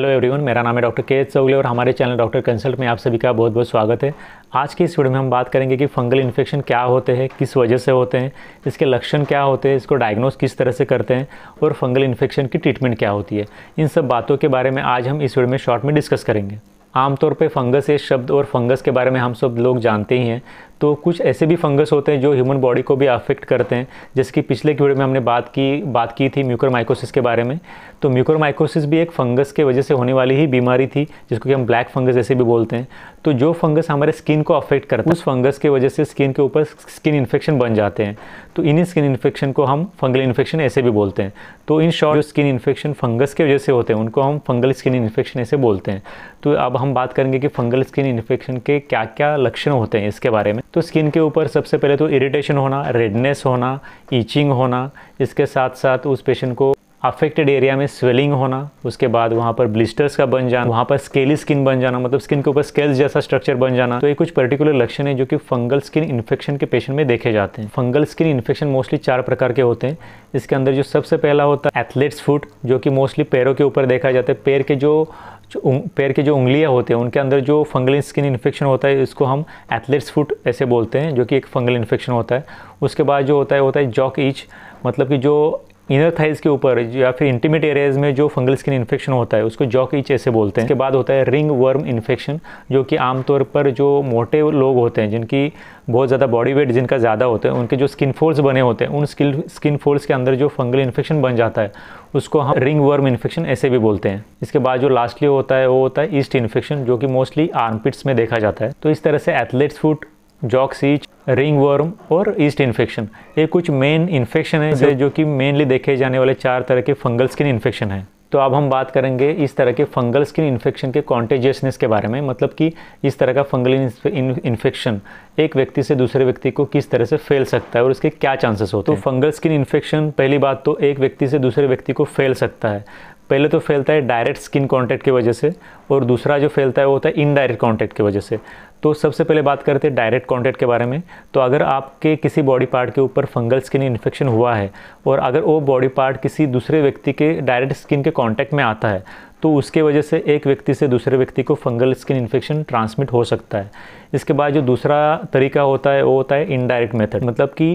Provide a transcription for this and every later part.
hello everyone मेरा नाम है डॉक्टर के एच चौगले और हमारे चैनल डॉक्टर कंसल्ट में आप सभी का बहुत बहुत स्वागत है आज की इस वीडियो में हम बात करेंगे कि फंगल इन्फेक्शन क्या होते हैं किस वजह से होते हैं इसके लक्षण क्या होते हैं इसको डायग्नोस किस तरह से करते हैं और फंगल इन्फेक्शन की ट्रीटमेंट क्या होती है इन सब बातों के बारे में आज हम इस वीडियो में शॉर्ट में डिस्कस करेंगे आमतौर पर फंगस ये शब्द और फंगस के बारे में हम सब लोग जानते ही हैं तो कुछ ऐसे भी फंगस होते हैं जो ह्यूमन बॉडी को भी अफेक्ट करते हैं जैसे कि पिछले कीड़े में हमने बात की बात की थी म्यूक्रोमाइकोसिस के बारे में तो म्यूक्रोमाइकोसिस भी एक फंगस के वजह से होने वाली ही बीमारी थी जिसको कि हम ब्लैक फंगस ऐसे भी बोलते हैं तो जो फंगस हमारे स्किन को अफेक्ट करते हैं उस फंगस की वजह से स्किन के ऊपर स्किन इन्फेक्शन बन जाते हैं तो इन्हीं स्किन इन्फेक्शन को हम फंगल इन्फेक्शन ऐसे भी बोलते हैं तो इन शॉर्ट जो स्किन इन्फेक्शन फंगस के वजह से होते हैं उनको हम फंगल स्किन इन्फेक्शन ऐसे बोलते हैं तो अब हम बात करेंगे कि फंगल स्किन इन्फेक्शन के क्या क्या लक्षण होते हैं इसके बारे में तो स्किन के ऊपर सबसे पहले तो इरिटेशन होना रेडनेस होना ईचिंग होना इसके साथ साथ उस पेशेंट को अफेक्टेड एरिया में स्वेलिंग होना उसके बाद वहाँ पर ब्लिस्टर्स का बन जाना वहाँ पर स्केली स्किन बन जाना मतलब स्किन के ऊपर स्केल्स जैसा स्ट्रक्चर बन जाना तो ये कुछ पर्टिकुलर लक्षण है जो कि फंगल स्किन इन्फेक्शन के पेशेंट में देखे जाते हैं फंगल स्किन इन्फेक्शन मोस्टली चार प्रकार के होते हैं इसके अंदर जो सबसे पहला होता है एथलेट्स फूट जो कि मोस्टली पैरों के ऊपर देखा जाता है पैर के जो पैर के जो उंगलियां होते हैं उनके अंदर जो फंगल स्किन इन्फेक्शन होता है इसको हम एथलेट्स फुट ऐसे बोलते हैं जो कि एक फंगल इन्फेक्शन होता है उसके बाद जो होता है होता है जॉक ईच मतलब कि जो इनर थाइज के ऊपर या फिर इंटीमेट एरियाज में जो फंगल स्किन इन्फेक्शन होता है उसको जॉक ईच ऐसे बोलते हैं इसके बाद होता है रिंग वर्म इन्फेक्शन जो कि आमतौर पर जो मोटे लोग होते हैं जिनकी बहुत ज़्यादा बॉडी वेट जिनका ज़्यादा होता है उनके जो स्किन फोल्स बने होते हैं उन स्किन स्किन फोल्स के अंदर जो फंगल इन्फेक्शन बन जाता है उसको हम रिंग वर्म इन्फेक्शन ऐसे भी बोलते हैं इसके बाद जो लास्टली होता है वो होता है ईस्ट इन्फेक्शन जो कि मोस्टली आर्मपिट्स में देखा जाता है तो इस तरह से athlete's foot jock itch ringworm और ईस्ट इन्फेक्शन ये कुछ मेन इन्फेक्शन है जो, जो कि मेनली देखे जाने वाले चार तरह के फंगल स्किन इन्फेक्शन है तो अब हम बात करेंगे इस तरह के फंगल स्किन इन्फेक्शन के कॉन्टेजियसनेस के बारे में मतलब कि इस तरह का फंगल इन्फेक्शन एक व्यक्ति से दूसरे व्यक्ति को किस तरह से फैल सकता है और उसके क्या चांसेस होते तो हैं तो फंगल स्किन इन्फेक्शन पहली बात तो एक व्यक्ति से दूसरे व्यक्ति को फैल सकता है पहले तो फैलता है डायरेक्ट स्किन कॉन्टैक्ट की वजह से और दूसरा जो फैलता है वो होता है इनडायरेक्ट कॉन्टैक्ट की वजह से तो सबसे पहले बात करते हैं डायरेक्ट कॉन्टैक्ट के बारे में तो अगर आपके किसी बॉडी पार्ट के ऊपर फंगल स्किन इन्फेक्शन हुआ है और अगर वो बॉडी पार्ट किसी दूसरे व्यक्ति के डायरेक्ट स्किन के कॉन्टैक्ट में आता है तो उसके वजह से एक व्यक्ति से दूसरे व्यक्ति को फंगल स्किन इन्फेक्शन ट्रांसमिट हो सकता है इसके बाद जो दूसरा तरीका होता है वो होता है इनडायरेक्ट मेथड मतलब कि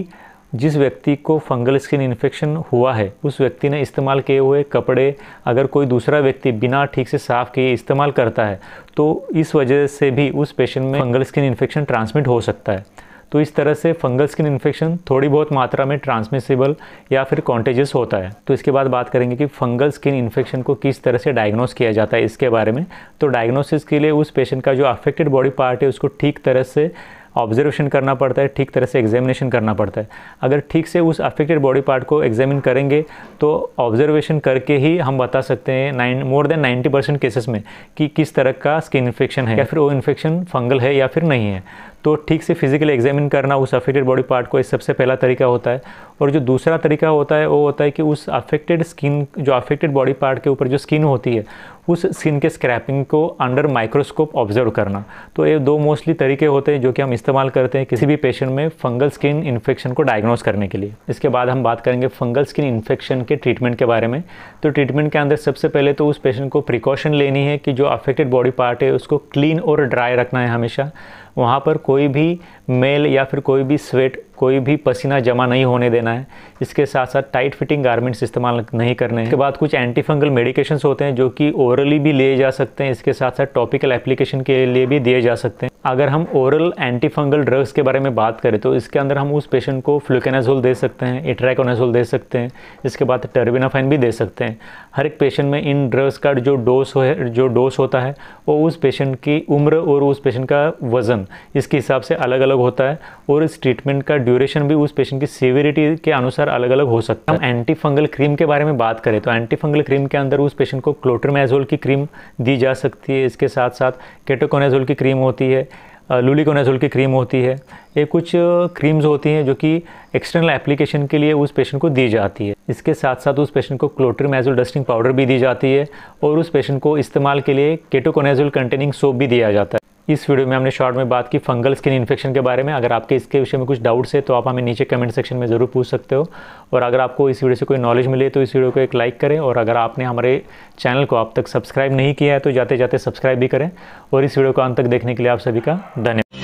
जिस व्यक्ति को फंगल स्किन इन्फेक्शन हुआ है उस व्यक्ति ने इस्तेमाल किए हुए कपड़े अगर कोई दूसरा व्यक्ति बिना ठीक से साफ़ किए इस्तेमाल करता है तो इस वजह से भी उस पेशेंट में फंगल स्किन इन्फेक्शन ट्रांसमिट हो सकता है तो इस तरह से फंगल स्किन इन्फेक्शन थोड़ी बहुत मात्रा में ट्रांसमिसिबल या फिर कॉन्टेजस होता है तो इसके बाद बात करेंगे कि फंगल स्किन इन्फेक्शन को किस तरह से डायग्नोस किया जाता है इसके बारे में तो डायग्नोसिस के लिए उस पेशेंट का जो अफेक्टेड बॉडी पार्ट है उसको ठीक तरह से ऑब्जर्वेशन करना पड़ता है ठीक तरह से एग्जामिनेशन करना पड़ता है अगर ठीक से उस अफेक्टेड बॉडी पार्ट को एग्जामिन करेंगे तो ऑब्जर्वेशन करके ही हम बता सकते हैं nine more than ninety percent cases में कि किस तरह का स्किन इन्फेक्शन है या फिर वो इन्फेक्शन फंगल है या फिर नहीं है तो ठीक से फिजिकली एग्जामिन करना उस अफेक्टेड बॉडी पार्ट को इस सबसे पहला तरीका होता है और जो दूसरा तरीका होता है वो होता है कि उस अफेक्टेड स्किन जो अफेक्टेड बॉडी पार्ट के ऊपर जो स्किन होती है उस स्किन के स्क्रैपिंग को अंडर माइक्रोस्कोप ऑब्जर्व करना तो ये दो मोस्टली तरीके होते हैं जो कि हम इस्तेमाल करते हैं किसी भी पेशेंट में फंगल स्किन इन्फेक्शन को डायग्नोस करने के लिए इसके बाद हम बात करेंगे फंगल स्किन इन्फेक्शन के ट्रीटमेंट के बारे में तो ट्रीटमेंट के अंदर सबसे पहले तो उस पेशेंट को प्रिकॉशन लेनी है कि जो अफेक्टेड बॉडी पार्ट है उसको क्लीन और ड्राई रखना है हमेशा वहाँ पर कोई भी मेल या फिर कोई भी स्वेट कोई भी पसीना जमा नहीं होने देना है इसके साथ साथ टाइट फिटिंग गारमेंट्स इस्तेमाल नहीं करने हैं इसके बाद कुछ एंटी फंगल मेडिकेशंस होते हैं जो कि ओरली भी लिए जा सकते हैं इसके साथ साथ टॉपिकल एप्लीकेशन के लिए भी दिए जा सकते हैं अगर हम ओरल एंटी फंगल ड्रग्स के बारे में बात करें तो इसके अंदर हम उस पेशेंट को फ्लुकेनाजोल दे सकते हैं इट्रैकोनाजोल दे सकते हैं इसके बाद टर्बिनाफाइन भी दे सकते हैं हर एक पेशेंट में इन ड्रग्स का जो डोज हो जो डोज होता है वो उस पेशेंट की उम्र और उस पेशेंट का वज़न इसके हिसाब से अलग अलग होता है और इस ट्रीटमेंट का ड्यूरेशन भी उस पेशेंट की सीवियरिटी के अनुसार अलग अलग हो सकता है हम एंटी फंगल क्रीम के बारे में बात करें तो एंटी फंगल क्रीम के अंदर उस पेशेंट को क्लोट्रमेजोल की क्रीम दी जा सकती है इसके साथ साथ केटोकोनाजोल की क्रीम होती है लूलिकोनाजोल की क्रीम होती है ये कुछ क्रीम्स होती हैं जो कि एक्सटर्नल एप्लीकेशन के लिए उस पेशेंट को दी जाती है इसके साथ साथ उस पेशेंट को क्लोट्रीमेजोल डस्टिंग पाउडर भी दी जाती है और उस पेशेंट को इस्तेमाल के लिए केटोकोनाजोल कंटेनिंग सोप भी दिया जाता है इस वीडियो में हमने शॉर्ट में बात की फंगल स्किन इन्फेक्शन के बारे में अगर आपके इसके विषय में कुछ डाउट्स है तो आप हमें नीचे कमेंट सेक्शन में ज़रूर पूछ सकते हो और अगर आपको इस वीडियो से कोई नॉलेज मिले तो इस वीडियो को एक लाइक करें और अगर आपने हमारे चैनल को अब तक सब्सक्राइब नहीं किया है तो जाते जाते सब्सक्राइब भी करें और इस वीडियो को अंत तक देखने के लिए आप सभी का धन्यवाद